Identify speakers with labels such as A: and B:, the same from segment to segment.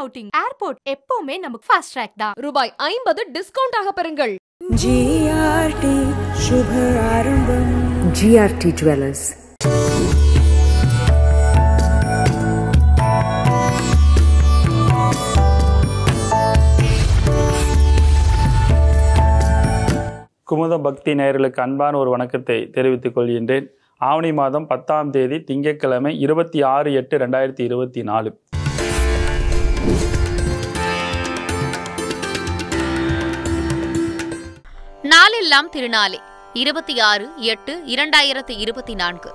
A: outing airport எப்பவுமே நமக்கு fast track தான் ரூபாய் ஐம்பது டிஸ்கவுண்ட் ஆக பெறுங்கள்
B: ஜிஆர்டி சுப ஆரம்பம் ஜிஆர்டி ஜுவல்லர்ஸ்
C: குமுத பக்தி நேயர்களுக்கு அன்பான ஒரு வணக்கத்தை தெரிவித்துக் கொள்கின்றேன் ஆவணி மாதம் பத்தாம் தேதி திங்கட்கிழமை இருபத்தி ஆறு எட்டு ரெண்டாயிரத்தி இருபத்தி நாலு
A: நாளெல்லாம் திருநாளே இருபத்தி ஆறு எட்டு இரண்டாயிரத்து இருபத்தி நான்கு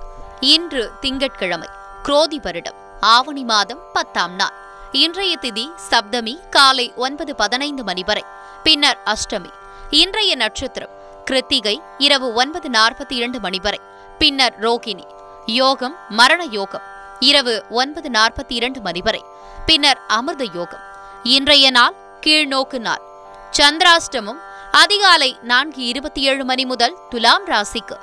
A: இன்று திங்கட்கிழமை குரோதி வருடம் ஆவணி மாதம் பத்தாம் நாள் இன்றைய திதி சப்தமி காலை ஒன்பது பதினைந்து மணி வரை பின்னர் அஷ்டமி இன்றைய நட்சத்திரம் கிருத்திகை இரவு ஒன்பது நாற்பத்தி இரண்டு மணி வரை பின்னர் ரோகிணி யோகம் மரண யோகம் இரவு ஒன்பது நாற்பத்தி இரண்டு மணி வரை பின்னர் அமிர்த யோகம் இன்றைய நாள் கீழ்நோக்கு நாள் சந்திராஷ்டமும் அதிகாலை நான்கு இருபத்தி ஏழு மணி முதல் துலாம் ராசிக்கு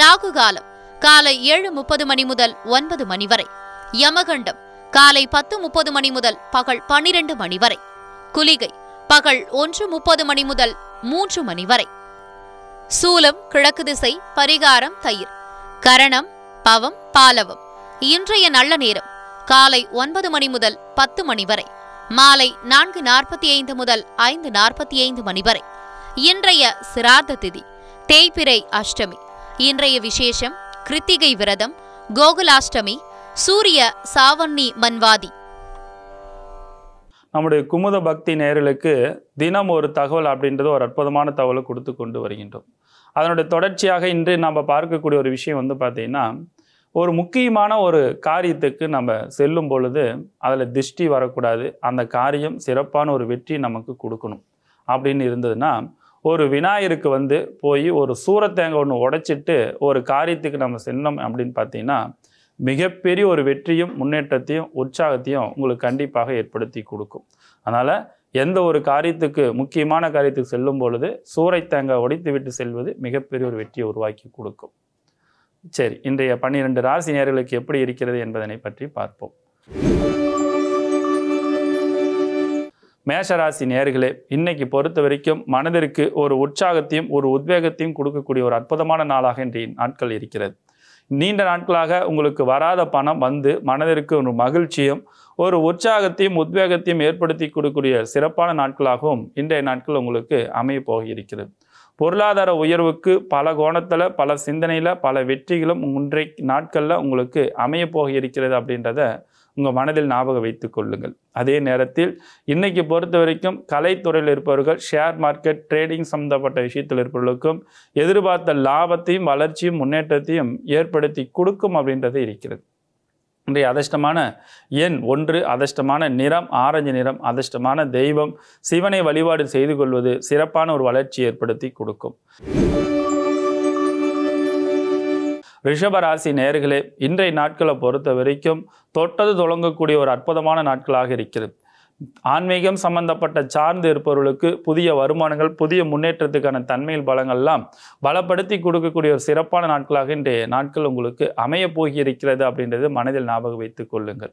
A: ராகு காலம் காலை ஏழு முப்பது மணி முதல் ஒன்பது மணி வரை யமகண்டம் காலை பத்து முப்பது மணி முதல் பகல் பன்னிரண்டு மணி வரை குலிகை பகல் ஒன்று முப்பது மணி முதல் மூன்று மணி வரை சூலம் கிழக்கு திசை பரிகாரம் தயிர் கரணம் பவம் பாலவம் இன்றைய நல்ல நேரம் காலை ஒன்பது மணி முதல் பத்து மணி வரை மாலை நான்கு நாற்பத்தி ஐந்து முதல் ஐந்து நாற்பத்தி ஐந்து மணி வரை இன்றைய சிராத திதி தேய்பிரை அஷ்டமி இன்றைய விசேஷம் கிருத்திகை விரதம் கோகுலாஷ்டமி சூரிய சாவண்ணி மன்வாதி
C: நம்முடைய குமுத பக்தி நேரலுக்கு தினம் ஒரு தகவல் அப்படின்றது ஒரு அற்புதமான தகவலை கொடுத்து கொண்டு வருகின்றோம் அதனுடைய தொடர்ச்சியாக இன்று நம்ம பார்க்கக்கூடிய ஒரு விஷயம் வந்து பார்த்தீங்கன்னா ஒரு முக்கியமான ஒரு காரியத்துக்கு நம்ம செல்லும் பொழுது அதில் திருஷ்டி வரக்கூடாது அந்த காரியம் சிறப்பான ஒரு வெற்றி நமக்கு கொடுக்கணும் அப்படின்னு இருந்ததுன்னா ஒரு விநாயகருக்கு வந்து போய் ஒரு சூரத்தேங்காய் ஒன்று உடைச்சிட்டு ஒரு காரியத்துக்கு நம்ம சென்னோம் அப்படின்னு பார்த்தீங்கன்னா மிகப்பெரிய ஒரு வெற்றியும் முன்னேற்றத்தையும் உற்சாகத்தையும் உங்களுக்கு கண்டிப்பாக ஏற்படுத்தி கொடுக்கும் அதனால் எந்த ஒரு காரியத்துக்கு முக்கியமான காரியத்துக்கு செல்லும் பொழுது சூறை தேங்காய் உடைத்து விட்டு செல்வது மிகப்பெரிய ஒரு வெற்றியை உருவாக்கி கொடுக்கும் சரி இன்றைய பன்னிரண்டு ராசி நேர்களுக்கு எப்படி இருக்கிறது என்பதனை பற்றி பார்ப்போம் மேஷராசி நேர்களே இன்னைக்கு பொறுத்த வரைக்கும் மனதிற்கு ஒரு உற்சாகத்தையும் ஒரு உத்வேகத்தையும் கொடுக்கக்கூடிய ஒரு அற்புதமான நாளாக இன்றைய நாட்கள் இருக்கிறது நீண்ட நாட்களாக உங்களுக்கு வராத பணம் வந்து மனதிற்கு ஒரு மகிழ்ச்சியும் ஒரு உற்சாகத்தையும் உத்வேகத்தையும் ஏற்படுத்தி கொடுக்கக்கூடிய சிறப்பான நாட்களாகவும் இன்றைய நாட்கள் உங்களுக்கு அமைய போக இருக்கிறது பொருளாதார உயர்வுக்கு பல கோணத்தில் பல சிந்தனையில் பல வெற்றிகளும் ஒன்றை நாட்களில் உங்களுக்கு அமைய போக இருக்கிறது அப்படின்றத உங்கள் மனதில் ஞாபகம் வைத்து கொள்ளுங்கள் அதே நேரத்தில் இன்றைக்கி பொறுத்த வரைக்கும் கலைத்துறையில் இருப்பவர்கள் ஷேர் மார்க்கெட் ட்ரேடிங் சம்மந்தப்பட்ட விஷயத்தில் இருப்பவர்களுக்கும் எதிர்பார்த்த லாபத்தையும் வளர்ச்சியும் முன்னேற்றத்தையும் ஏற்படுத்தி கொடுக்கும் அப்படின்றது இருக்கிறது இன்றைய அதிர்ஷ்டமான எண் ஒன்று அதிர்ஷ்டமான நிறம் ஆரஞ்சு நிறம் அதிர்ஷ்டமான தெய்வம் சிவனை வழிபாடு செய்து கொள்வது சிறப்பான ஒரு வளர்ச்சி ஏற்படுத்தி கொடுக்கும் ரிஷபராசி நேர்களே இன்றைய நாட்களை பொறுத்த வரைக்கும் தொட்டது தொடங்கக்கூடிய ஒரு அற்புதமான நாட்களாக இருக்கிறது ஆன்மீகம் சம்பந்தப்பட்ட சார்ந்து இருப்பவர்களுக்கு புதிய வருமானங்கள் புதிய முன்னேற்றத்துக்கான தன்மையில் பலங்கள்லாம் பலப்படுத்தி கொடுக்கக்கூடிய ஒரு சிறப்பான நாட்களாக இன்றைய நாட்கள் உங்களுக்கு அமைய போகியிருக்கிறது அப்படின்றது மனதில் ஞாபகம் வைத்துக் கொள்ளுங்கள்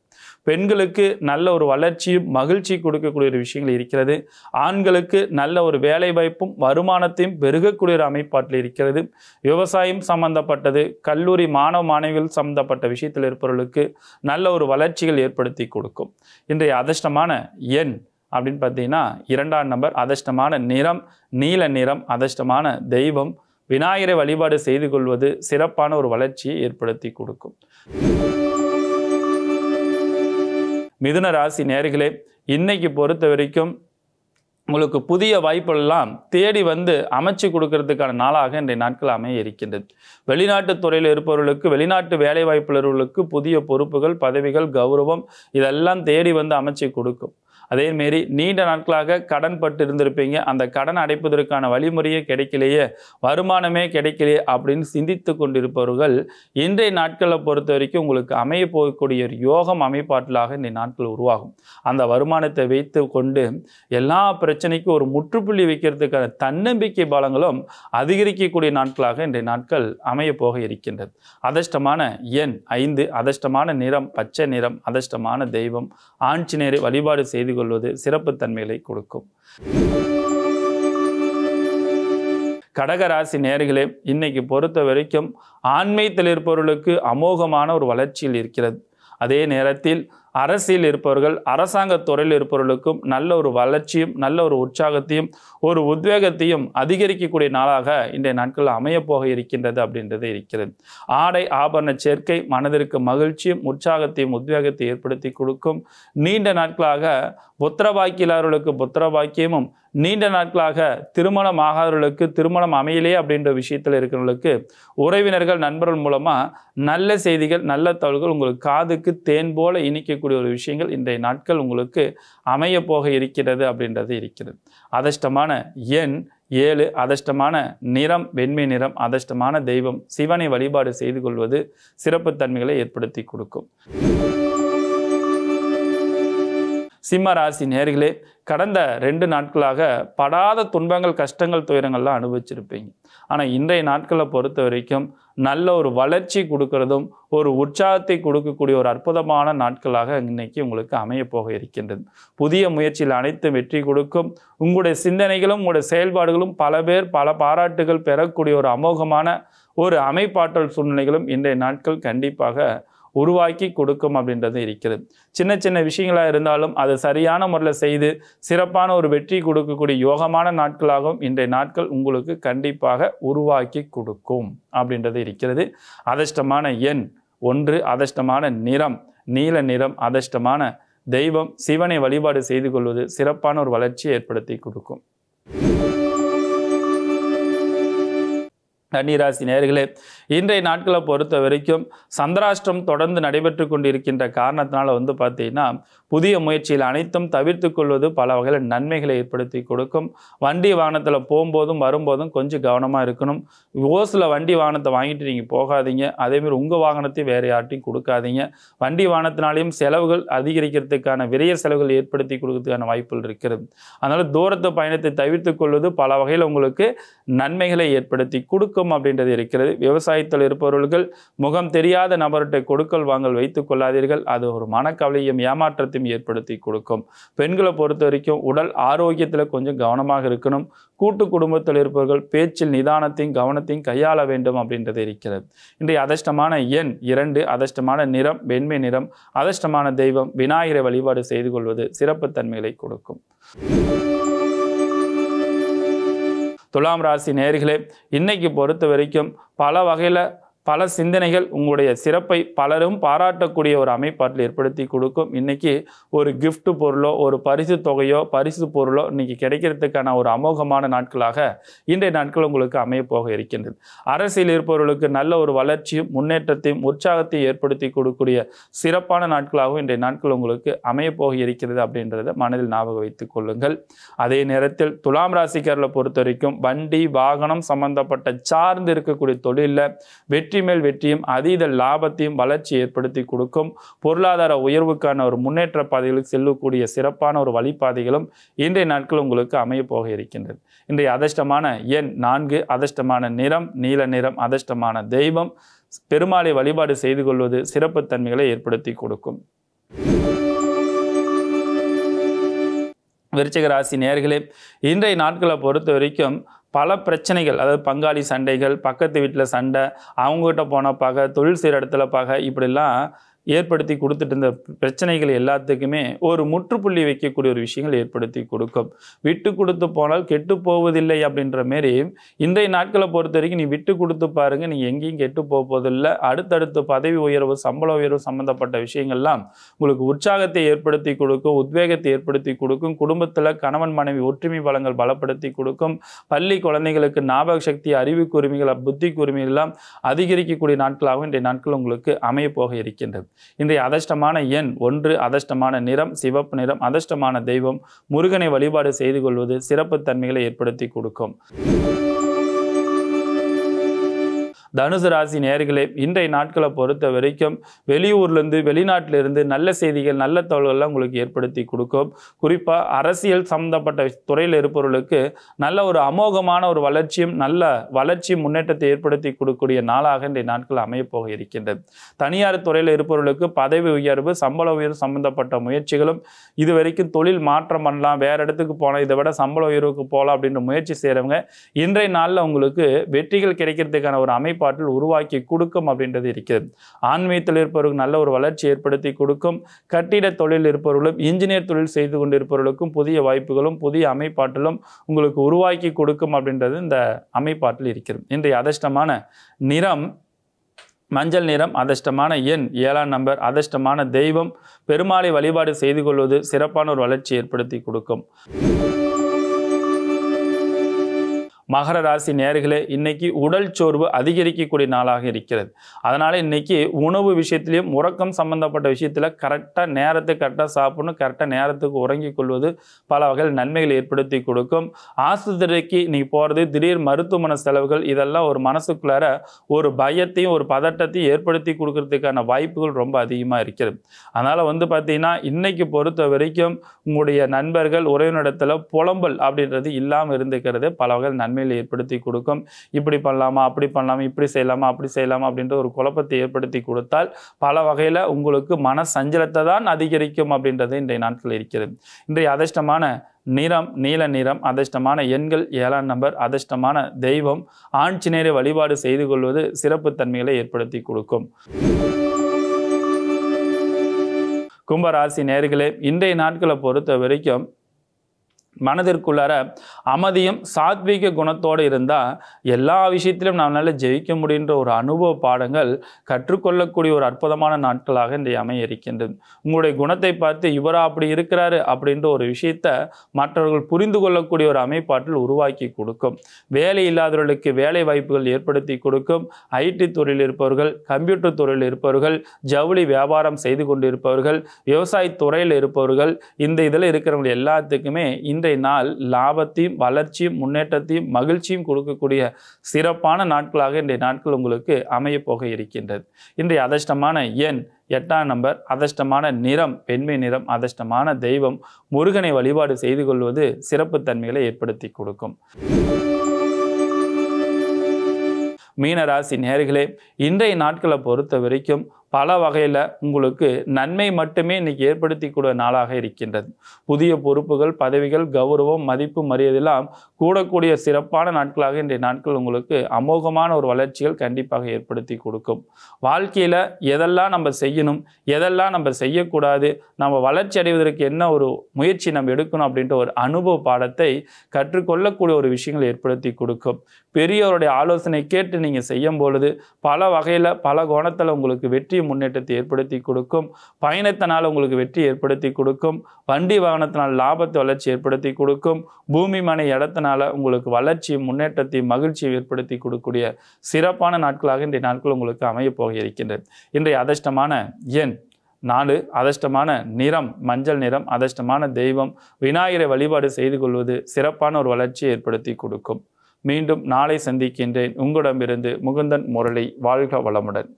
C: பெண்களுக்கு நல்ல ஒரு வளர்ச்சியும் மகிழ்ச்சி கொடுக்கக்கூடிய ஒரு விஷயங்கள் இருக்கிறது ஆண்களுக்கு நல்ல ஒரு வேலை வாய்ப்பும் வருமானத்தையும் பெருகக்கூடிய ஒரு அமைப்பாட்டில் இருக்கிறது விவசாயம் சம்பந்தப்பட்டது கல்லூரி மாணவ மாணவிகள் சம்பந்தப்பட்ட விஷயத்தில் இருப்பவர்களுக்கு நல்ல ஒரு வளர்ச்சிகள் ஏற்படுத்தி கொடுக்கும் இன்றைய அதிர்ஷ்டமான எண் அப்படின்னு பார்த்தீங்கன்னா இரண்டாம் நம்பர் அதிர்ஷ்டமான நிறம் நீல நிறம் அதிர்ஷ்டமான தெய்வம் விநாயகரை வழிபாடு செய்து கொள்வது சிறப்பான ஒரு வளர்ச்சியை ஏற்படுத்தி கொடுக்கும் மிதுன ராசி நேர்களே இன்னைக்கு பொறுத்த வரைக்கும் உங்களுக்கு புதிய வாய்ப்புகள்லாம் தேடி வந்து அமைச்சு கொடுக்கறதுக்கான நாளாக இன்றைய நாட்கள் அமைய இருக்கின்றது வெளிநாட்டு துறையில் இருப்பவர்களுக்கு வெளிநாட்டு வேலை வாய்ப்புள்ளவர்களுக்கு புதிய பொறுப்புகள் பதவிகள் கௌரவம் இதெல்லாம் தேடி வந்து அமைச்சு கொடுக்கும் அதேமாரி நீண்ட நாட்களாக கடன் பட்டு இருந்திருப்பீங்க அந்த கடன் அடைப்பதற்கான வழிமுறையே கிடைக்கலையே வருமானமே கிடைக்கலையே அப்படின்னு சிந்தித்து கொண்டிருப்பவர்கள் இன்றைய நாட்களை பொறுத்த வரைக்கும் உங்களுக்கு அமைய போகக்கூடிய ஒரு யோகம் அமைப்பாட்டிலாக இந்த நாட்கள் உருவாகும் அந்த வருமானத்தை வைத்து கொண்டு எல்லா பிரச்சனைக்கும் ஒரு முற்றுப்புள்ளி வைக்கிறதுக்கான தன்னம்பிக்கை பலங்களும் அதிகரிக்கக்கூடிய நாட்களாக இன்றைய நாட்கள் அமைய போக இருக்கின்றது அதிர்ஷ்டமான எண் ஐந்து அதிர்ஷ்டமான நிறம் பச்சை நிறம் அதிர்ஷ்டமான தெய்வம் ஆஞ்சநேயரை வழிபாடு செய்து கொள்வது சிறப்புத்தன்மைகளை கொடுக்கும் கடகராசி நேர்களே இன்னைக்கு பொறுத்த வரைக்கும் ஆண்மை இருப்பவர்களுக்கு அமோகமான ஒரு வளர்ச்சியில் இருக்கிறது அதே நேரத்தில் அரசியல் இருப்பவர்கள் அரசாங்க துறையில் இருப்பவர்களுக்கும் நல்ல ஒரு வளர்ச்சியும் நல்ல ஒரு உற்சாகத்தையும் ஒரு உத்வேகத்தையும் அதிகரிக்கக்கூடிய நாளாக இன்றைய நாட்கள் அமையப்போக இருக்கின்றது அப்படின்றது இருக்கிறது ஆடை ஆபரண சேர்க்கை மனதிற்கு மகிழ்ச்சியும் உற்சாகத்தையும் உத்வேகத்தை ஏற்படுத்தி கொடுக்கும் நீண்ட நாட்களாக புத்திர புத்திரவாக்கியமும் நீண்ட நாட்களாக திருமணம் ஆகாதவர்களுக்கு திருமணம் அமையலே அப்படின்ற விஷயத்தில் இருக்கிறவங்களுக்கு உறவினர்கள் நண்பர்கள் மூலமாக நல்ல செய்திகள் நல்ல தகவல்கள் உங்களுக்கு காதுக்கு தேன் போல இணைக்கக்கூடிய ஒரு விஷயங்கள் இன்றைய நாட்கள் உங்களுக்கு அமைய போக இருக்கிறது அப்படின்றது இருக்கிறது அதிர்ஷ்டமான எண் ஏழு அதிர்ஷ்டமான நிறம் வெண்மை நிறம் அதிர்ஷ்டமான தெய்வம் சிவனை வழிபாடு செய்து கொள்வது சிறப்புத்தன்மைகளை ஏற்படுத்தி கொடுக்கும் சிம்ம ராசி நேர்களே கடந்த ரெண்டு நாட்களாக படாத துன்பங்கள் கஷ்டங்கள் துயரங்கள்லாம் அனுபவிச்சிருப்பீங்க ஆனால் இன்றைய நாட்களை பொறுத்த வரைக்கும் நல்ல ஒரு வளர்ச்சி கொடுக்கறதும் ஒரு உற்சாகத்தை கொடுக்கக்கூடிய ஒரு அற்புதமான நாட்களாக இன்னைக்கு உங்களுக்கு அமையப்போக போக இருக்கின்றது புதிய முயற்சியில் அனைத்து வெற்றி கொடுக்கும் உங்களுடைய சிந்தனைகளும் உங்களுடைய செயல்பாடுகளும் பல பேர் பல பாராட்டுகள் பெறக்கூடிய ஒரு அமோகமான ஒரு அமைப்பாற்றல் சூழ்நிலைகளும் இன்றைய நாட்கள் கண்டிப்பாக உருவாக்கி கொடுக்கும் அப்படின்றது இருக்கிறது சின்ன சின்ன விஷயங்களாக இருந்தாலும் அதை சரியான முறையில் செய்து சிறப்பான ஒரு வெற்றி கொடுக்கக்கூடிய யோகமான நாட்களாகவும் இன்றைய நாட்கள் உங்களுக்கு கண்டிப்பாக உருவாக்கி கொடுக்கும் அப்படின்றது இருக்கிறது அதிர்ஷ்டமான எண் ஒன்று அதிர்ஷ்டமான நிறம் நீல நிறம் அதிர்ஷ்டமான தெய்வம் சிவனை வழிபாடு செய்து கொள்வது சிறப்பான ஒரு வளர்ச்சியை ஏற்படுத்தி கொடுக்கும் கன்னிராசி நேர்களே இன்றைய நாட்களை பொறுத்த வரைக்கும் சந்திராஷ்டிரம் தொடர்ந்து நடைபெற்று கொண்டிருக்கின்ற காரணத்தினால வந்து பார்த்தீங்கன்னா புதிய முயற்சியில் அனைத்தும் தவிர்த்து கொள்வது பல வகையில் நன்மைகளை ஏற்படுத்தி கொடுக்கும் வண்டி வாகனத்தில் போகும்போதும் வரும்போதும் கொஞ்சம் கவனமாக இருக்கணும் ஓசில் வண்டி வாகனத்தை வாங்கிட்டு நீங்கள் போகாதீங்க அதேமாதிரி உங்கள் வாகனத்தையும் வேறு யார்ட்டையும் கொடுக்காதீங்க வண்டி வாகனத்தினாலையும் செலவுகள் அதிகரிக்கிறதுக்கான விரைய செலவுகள் ஏற்படுத்தி கொடுக்கறதுக்கான வாய்ப்புகள் இருக்கிறது அதனால் தூரத்து பயணத்தை தவிர்த்து கொள்வது பல வகையில் உங்களுக்கு நன்மைகளை ஏற்படுத்தி கொடுக்கும் கொடுக்கும் அப்படின்றது இருக்கிறது விவசாயத்தில் இருப்பவர்கள் முகம் தெரியாத நபர்கிட்ட கொடுக்கல் வாங்கல் வைத்து கொள்ளாதீர்கள் அது ஒரு மனக்கவலையும் ஏமாற்றத்தையும் ஏற்படுத்தி கொடுக்கும் பெண்களை பொறுத்த வரைக்கும் உடல் ஆரோக்கியத்தில் கொஞ்சம் கவனமாக இருக்கணும் கூட்டு குடும்பத்தில் இருப்பவர்கள் பேச்சில் நிதானத்தையும் கவனத்தையும் கையாள வேண்டும் அப்படின்றது இருக்கிறது இன்றைய அதிர்ஷ்டமான எண் இரண்டு அதிர்ஷ்டமான நிறம் வெண்மை நிறம் அதிர்ஷ்டமான தெய்வம் விநாயகரை வழிபாடு செய்து கொள்வது சிறப்பு தன்மைகளை கொடுக்கும் துலாம் ராசி நேர்களே இன்னைக்கு பொறுத்த வரைக்கும் பல வகையில் பல சிந்தனைகள் உங்களுடைய சிறப்பை பலரும் பாராட்டக்கூடிய ஒரு அமைப்பாட்டில் ஏற்படுத்தி கொடுக்கும் இன்றைக்கி ஒரு கிஃப்ட் பொருளோ ஒரு பரிசு தொகையோ பரிசு பொருளோ இன்றைக்கி கிடைக்கிறதுக்கான ஒரு அமோகமான நாட்களாக இன்றைய நாட்கள் உங்களுக்கு அமையப்போக இருக்கின்றது அரசியல் இருப்பவர்களுக்கு நல்ல ஒரு வளர்ச்சியும் முன்னேற்றத்தையும் உற்சாகத்தையும் ஏற்படுத்தி கொடுக்கக்கூடிய சிறப்பான நாட்களாகவும் இன்றைய நாட்கள் உங்களுக்கு அமையப்போக இருக்கிறது அப்படின்றத மனதில் ஞாபகம் வைத்துக் கொள்ளுங்கள் அதே நேரத்தில் துலாம் ராசிக்காரர்களை பொறுத்த வரைக்கும் வண்டி வாகனம் சம்பந்தப்பட்ட சார்ந்து இருக்கக்கூடிய தொழிலில் வெற்றி வெற்றி மேல் வெற்றியும் அதீத லாபத்தையும் வளர்ச்சி ஏற்படுத்தி கொடுக்கும் பொருளாதார உயர்வுக்கான ஒரு முன்னேற்ற பாதைகளுக்கு செல்லக்கூடிய சிறப்பான ஒரு வழிபாதைகளும் இன்றைய நாட்கள் உங்களுக்கு அமையப்போக இருக்கின்றது இன்றைய அதிர்ஷ்டமான எண் நான்கு அதிர்ஷ்டமான நிறம் நீல நிறம் அதிர்ஷ்டமான தெய்வம் பெருமாளை வழிபாடு செய்து கொள்வது சிறப்புத்தன்மைகளை ஏற்படுத்தி கொடுக்கும் விருச்சிக ராசி நேர்களே இன்றைய நாட்களை பொறுத்த வரைக்கும் பல பிரச்சனைகள் அதாவது பங்காளி சண்டைகள் பக்கத்து வீட்டில் சண்டை அவங்ககிட்ட போன பகை தொழில் செய்கிற இடத்துல பகை இப்படிலாம் ஏற்படுத்தி கொடுத்துட்டு இருந்த பிரச்சனைகள் எல்லாத்துக்குமே ஒரு முற்றுப்புள்ளி வைக்கக்கூடிய ஒரு விஷயங்கள் ஏற்படுத்தி கொடுக்கும் விட்டு கொடுத்து போனால் கெட்டு போவதில்லை அப்படின்ற மாரி இன்றைய நாட்களை பொறுத்த வரைக்கும் நீ விட்டு கொடுத்து பாருங்கள் நீ எங்கேயும் கெட்டு போவதில்லை அடுத்தடுத்து பதவி உயர்வு சம்பள உயர்வு சம்மந்தப்பட்ட விஷயங்கள்லாம் உங்களுக்கு உற்சாகத்தை ஏற்படுத்தி கொடுக்கும் உத்வேகத்தை ஏற்படுத்தி கொடுக்கும் குடும்பத்தில் கணவன் மனைவி ஒற்றுமை வளங்கள் பலப்படுத்தி கொடுக்கும் பள்ளி குழந்தைகளுக்கு ஞாபக சக்தி அறிவு குருமிகள் புத்தி குருமிகள் எல்லாம் அதிகரிக்கக்கூடிய நாட்களாகவும் இன்றைய நாட்கள் உங்களுக்கு அமையப்போக இருக்கின்றது இன்றைய அதிர்ஷ்டமான எண் ஒன்று அதிர்ஷ்டமான நிறம் சிவப்பு நிறம் அதிர்ஷ்டமான தெய்வம் முருகனை வழிபாடு செய்து கொள்வது சிறப்பு தன்மைகளை ஏற்படுத்தி கொடுக்கும் தனுசு ராசி நேர்களே இன்றைய நாட்களை பொறுத்த வரைக்கும் வெளியூர்லேருந்து வெளிநாட்டிலிருந்து நல்ல செய்திகள் நல்ல தகவல்கள்லாம் உங்களுக்கு ஏற்படுத்தி கொடுக்கும் குறிப்பாக அரசியல் சம்மந்தப்பட்ட துறையில் இருப்பவர்களுக்கு நல்ல ஒரு அமோகமான ஒரு வளர்ச்சியும் நல்ல வளர்ச்சி முன்னேற்றத்தை ஏற்படுத்தி கொடுக்கக்கூடிய நாளாக இன்றைய நாட்கள் அமையப்போக இருக்கின்றது தனியார் துறையில் இருப்பவர்களுக்கு பதவி உயர்வு சம்பள உயர்வு சம்பந்தப்பட்ட முயற்சிகளும் இது வரைக்கும் தொழில் மாற்றம் பண்ணலாம் வேறு இடத்துக்கு போனால் இதை விட சம்பள உயர்வுக்கு போகலாம் அப்படின்ற முயற்சி செய்கிறவங்க இன்றைய நாளில் உங்களுக்கு வெற்றிகள் கிடைக்கிறதுக்கான ஒரு அமைப்பு ஒருமைப்பாட்டில் உருவாக்கி கொடுக்கும் அப்படின்றது இருக்கிறது ஆன்மீகத்தில் இருப்பவர்களுக்கு நல்ல ஒரு வளர்ச்சி ஏற்படுத்தி கொடுக்கும் கட்டிட தொழில் இருப்பவர்களும் இன்ஜினியர் தொழில் செய்து கொண்டிருப்பவர்களுக்கும் புதிய வாய்ப்புகளும் புதிய அமைப்பாட்டிலும் உங்களுக்கு உருவாக்கி கொடுக்கும் அப்படின்றது இந்த அமைப்பாட்டில் இருக்கிறது இன்றைய அதிர்ஷ்டமான நிறம் மஞ்சள் நிறம் அதிர்ஷ்டமான எண் ஏழாம் நம்பர் அதிர்ஷ்டமான தெய்வம் பெருமாளை வழிபாடு செய்து கொள்வது சிறப்பான ஒரு வளர்ச்சி ஏற்படுத்தி கொடுக்கும் மகர ராசி நேர்களே இன்னைக்கு உடல் சோர்வு அதிகரிக்கக்கூடிய நாளாக இருக்கிறது அதனால் இன்னைக்கு உணவு விஷயத்திலையும் உறக்கம் சம்பந்தப்பட்ட விஷயத்தில் கரெக்டாக நேரத்துக்கு கரெக்டாக சாப்பிடணும் கரெக்டாக நேரத்துக்கு உறங்கிக் கொள்வது பல வகையில் நன்மைகளை ஏற்படுத்தி கொடுக்கும் ஆஸ்பத்திரிக்கு நீ போகிறது திடீர் மருத்துவமனை செலவுகள் இதெல்லாம் ஒரு மனசுக்குள்ளார ஒரு பயத்தையும் ஒரு பதட்டத்தையும் ஏற்படுத்தி கொடுக்கறதுக்கான வாய்ப்புகள் ரொம்ப அதிகமாக இருக்கிறது அதனால் வந்து பார்த்தீங்கன்னா இன்றைக்கு பொறுத்த வரைக்கும் உங்களுடைய நண்பர்கள் உறவினிடத்தில் புலம்பல் அப்படின்றது இல்லாமல் இருந்துக்கிறது பல வகையில் நன்மை நிலைமையில் ஏற்படுத்தி கொடுக்கும் இப்படி பண்ணலாமா அப்படி பண்ணலாமா இப்படி செய்யலாமா அப்படி செய்யலாமா அப்படின்ற ஒரு குழப்பத்தை ஏற்படுத்தி கொடுத்தால் பல வகையில் உங்களுக்கு மன சஞ்சலத்தை தான் அதிகரிக்கும் அப்படின்றது இன்றைய நாட்கள் இருக்கிறது இன்றைய அதிர்ஷ்டமான நிறம் நீல நிறம் அதிர்ஷ்டமான எண்கள் ஏழாம் நம்பர் அதிர்ஷ்டமான தெய்வம் ஆஞ்சநேயரை வழிபாடு செய்து கொள்வது சிறப்பு தன்மைகளை ஏற்படுத்தி கொடுக்கும் கும்பராசி நேர்களே இன்றைய நாட்களை பொறுத்த வரைக்கும் மனதிற்குள்ளார அமைதியும் சாத்வீக குணத்தோடு இருந்தால் எல்லா விஷயத்திலும் நம்மளால் ஜெயிக்க முடிகின்ற ஒரு அனுபவ பாடங்கள் கற்றுக்கொள்ளக்கூடிய ஒரு அற்புதமான நாட்களாக இன்றைய அமைய இருக்கின்றது உங்களுடைய குணத்தை பார்த்து இவரா அப்படி இருக்கிறாரு அப்படின்ற ஒரு விஷயத்தை மற்றவர்கள் புரிந்து கொள்ளக்கூடிய ஒரு அமைப்பாட்டில் உருவாக்கி கொடுக்கும் வேலை இல்லாதவர்களுக்கு வேலை வாய்ப்புகள் ஏற்படுத்தி கொடுக்கும் ஐடி துறையில் இருப்பவர்கள் கம்ப்யூட்டர் துறையில் இருப்பவர்கள் ஜவுளி வியாபாரம் செய்து கொண்டிருப்பவர்கள் விவசாய துறையில் இருப்பவர்கள் இந்த இதில் இருக்கிறவங்க எல்லாத்துக்குமே இந்த இன்றைய நாள் லாபத்தையும் வளர்ச்சியும் முன்னேற்றத்தையும் மகிழ்ச்சியும் கொடுக்கக்கூடிய சிறப்பான நாட்களாக இன்றைய நாட்கள் உங்களுக்கு அமையப்போக இருக்கின்றது இன்றைய அதிர்ஷ்டமான எண் எட்டாம் நம்பர் அதிர்ஷ்டமான நிறம் பெண்மை நிறம் அதிர்ஷ்டமான தெய்வம் முருகனை வழிபாடு செய்து கொள்வது சிறப்பு தன்மைகளை ஏற்படுத்தி கொடுக்கும் மீனராசி நேர்களே இன்றைய நாட்களை பொறுத்த வரைக்கும் பல வகையில் உங்களுக்கு நன்மை மட்டுமே இன்றைக்கி ஏற்படுத்திக்கூடிய நாளாக இருக்கின்றது புதிய பொறுப்புகள் பதவிகள் கௌரவம் மதிப்பு மரியாதையெல்லாம் கூடக்கூடிய சிறப்பான நாட்களாக இன்றைய நாட்கள் உங்களுக்கு அமோகமான ஒரு வளர்ச்சிகள் கண்டிப்பாக ஏற்படுத்தி கொடுக்கும் வாழ்க்கையில் எதெல்லாம் நம்ம செய்யணும் எதெல்லாம் நம்ம செய்யக்கூடாது நம்ம வளர்ச்சி அடைவதற்கு என்ன ஒரு முயற்சி நம்ம எடுக்கணும் அப்படின்ற ஒரு அனுபவ பாடத்தை கற்றுக்கொள்ளக்கூடிய ஒரு விஷயங்கள் ஏற்படுத்தி கொடுக்கும் பெரியவருடைய ஆலோசனை கேட்டு நீங்கள் செய்யும் பொழுது பல வகையில் பல கோணத்தில் உங்களுக்கு வெற்றி நிச்சய முன்னேற்றத்தை ஏற்படுத்தி கொடுக்கும் பயணத்தினால் உங்களுக்கு வெற்றி ஏற்படுத்தி கொடுக்கும் வண்டி வாகனத்தினால் லாபத்தை வளர்ச்சி ஏற்படுத்தி கொடுக்கும் பூமி மனை இடத்தினால உங்களுக்கு வளர்ச்சி முன்னேற்றத்தை மகிழ்ச்சியை ஏற்படுத்தி கொடுக்கக்கூடிய சிறப்பான நாட்களாக இன்றைய நாட்கள் உங்களுக்கு அமையப் போக இருக்கின்றது இன்றைய அதிர்ஷ்டமான எண் நாலு அதிர்ஷ்டமான நிறம் மஞ்சள் நிறம் அதிர்ஷ்டமான தெய்வம் விநாயகரை வழிபாடு செய்து கொள்வது சிறப்பான ஒரு வளர்ச்சியை ஏற்படுத்தி கொடுக்கும் மீண்டும் நாளை சந்திக்கின்றேன் உங்களிடமிருந்து முகுந்தன் முரளி வாழ்க வளமுடன்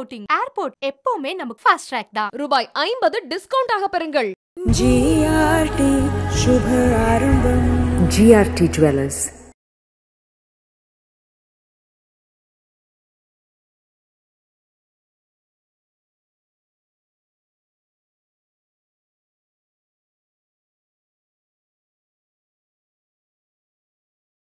A: அவுட்டிங் ஏர்போர்ட் எப்பவுமே நமக்கு ஃபாஸ்ட் ட்ராக் தான் ரூபாய் ஐம்பது டிஸ்கவுண்ட் ஆக பெறுங்கள்
B: ஜிஆர்டி சுப ஆரம்பம் ஜிஆர்டி ஜுவல்லர்ஸ்